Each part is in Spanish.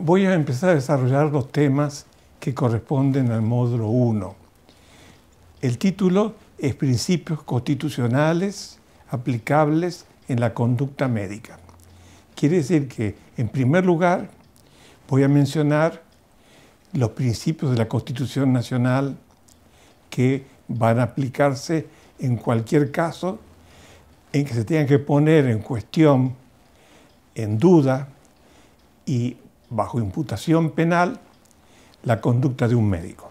voy a empezar a desarrollar los temas que corresponden al módulo 1. El título es Principios constitucionales aplicables en la conducta médica. Quiere decir que, en primer lugar, voy a mencionar los principios de la Constitución Nacional que van a aplicarse en cualquier caso en que se tengan que poner en cuestión, en duda y bajo imputación penal la conducta de un médico.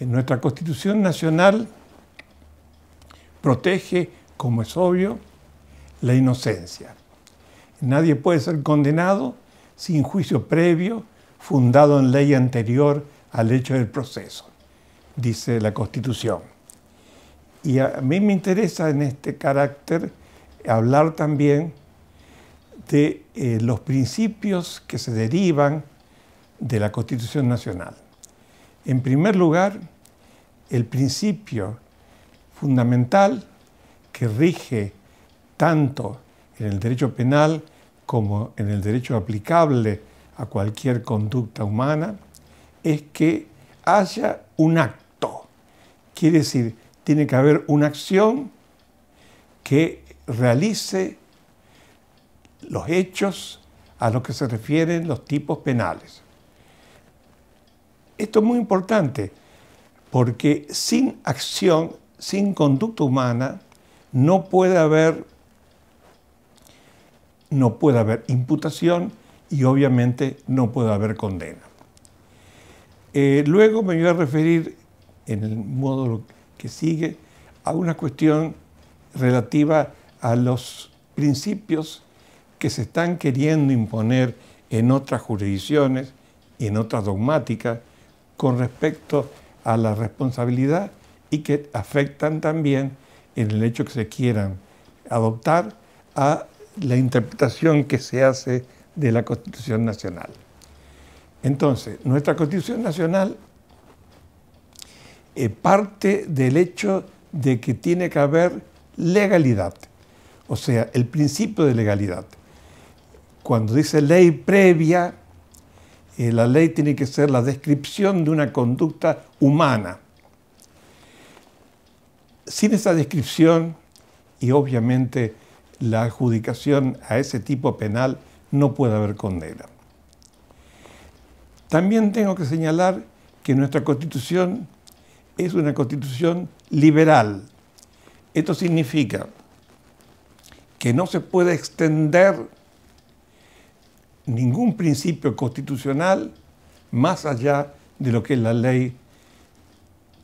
nuestra Constitución Nacional protege, como es obvio, la inocencia. Nadie puede ser condenado sin juicio previo fundado en ley anterior al hecho del proceso, dice la Constitución. Y a mí me interesa en este carácter hablar también de eh, los principios que se derivan de la Constitución Nacional. En primer lugar, el principio fundamental que rige tanto en el derecho penal como en el derecho aplicable a cualquier conducta humana es que haya un acto. Quiere decir, tiene que haber una acción que realice los hechos a los que se refieren los tipos penales. Esto es muy importante porque sin acción, sin conducta humana, no puede haber, no puede haber imputación y obviamente no puede haber condena. Eh, luego me voy a referir en el módulo que sigue a una cuestión relativa a los principios que se están queriendo imponer en otras jurisdicciones y en otras dogmáticas con respecto a la responsabilidad y que afectan también en el hecho que se quieran adoptar a la interpretación que se hace de la Constitución Nacional. Entonces, nuestra Constitución Nacional eh, parte del hecho de que tiene que haber legalidad, o sea, el principio de legalidad cuando dice ley previa, eh, la ley tiene que ser la descripción de una conducta humana. Sin esa descripción, y obviamente la adjudicación a ese tipo penal, no puede haber condena. También tengo que señalar que nuestra constitución es una constitución liberal. Esto significa que no se puede extender ningún principio constitucional más allá de lo que la ley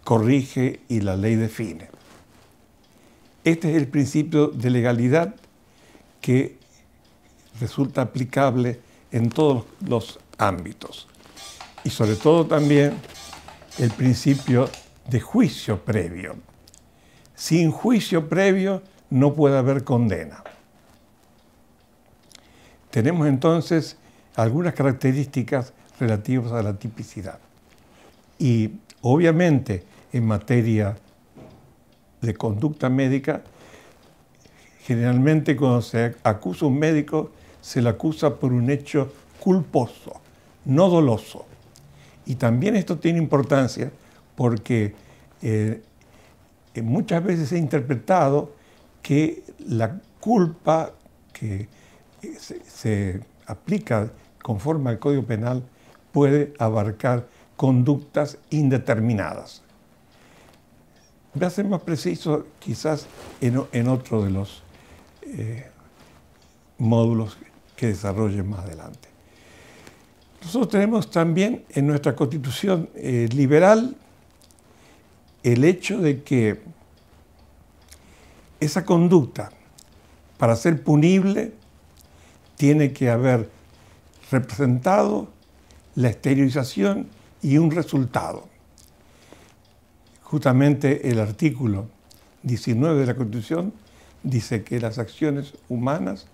corrige y la ley define. Este es el principio de legalidad que resulta aplicable en todos los ámbitos y sobre todo también el principio de juicio previo. Sin juicio previo no puede haber condena. Tenemos entonces algunas características relativas a la tipicidad. Y obviamente en materia de conducta médica, generalmente cuando se acusa a un médico, se le acusa por un hecho culposo, no doloso. Y también esto tiene importancia porque eh, eh, muchas veces ha interpretado que la culpa que se, aplica conforme al Código Penal puede abarcar conductas indeterminadas. Voy a ser más preciso quizás en, otro de los eh, módulos que desarrolle más adelante. Nosotros tenemos también en nuestra constitución eh, liberal el hecho de que esa conducta, para ser punible, tiene que haber representado la esterilización y un resultado. Justamente el artículo 19 de la Constitución dice que las acciones humanas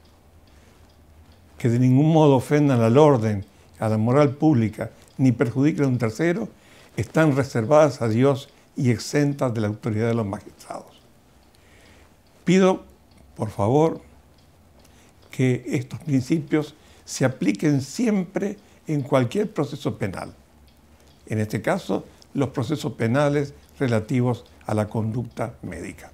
que de ningún modo ofendan al orden, a la moral pública, ni perjudiquen a un tercero, están reservadas a Dios y exentas de la autoridad de los magistrados. Pido, por favor, que estos principios se apliquen siempre en cualquier proceso penal. En este caso, los procesos penales relativos a la conducta médica.